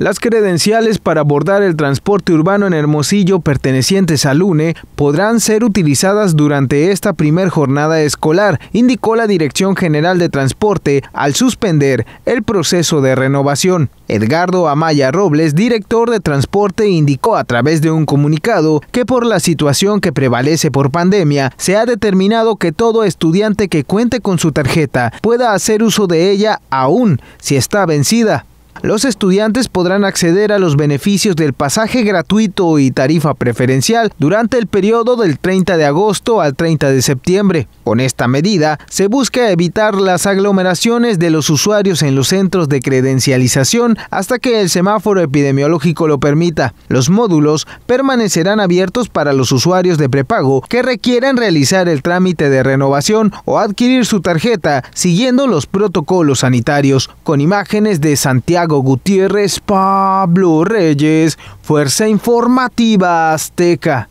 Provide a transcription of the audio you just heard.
Las credenciales para abordar el transporte urbano en Hermosillo pertenecientes al UNE podrán ser utilizadas durante esta primer jornada escolar, indicó la Dirección General de Transporte al suspender el proceso de renovación. Edgardo Amaya Robles, director de transporte, indicó a través de un comunicado que por la situación que prevalece por pandemia, se ha determinado que todo estudiante que cuente con su tarjeta pueda hacer uso de ella aún si está vencida los estudiantes podrán acceder a los beneficios del pasaje gratuito y tarifa preferencial durante el periodo del 30 de agosto al 30 de septiembre. Con esta medida se busca evitar las aglomeraciones de los usuarios en los centros de credencialización hasta que el semáforo epidemiológico lo permita. Los módulos permanecerán abiertos para los usuarios de prepago que requieran realizar el trámite de renovación o adquirir su tarjeta siguiendo los protocolos sanitarios con imágenes de Santiago Gutiérrez, Pablo Reyes, Fuerza Informativa Azteca.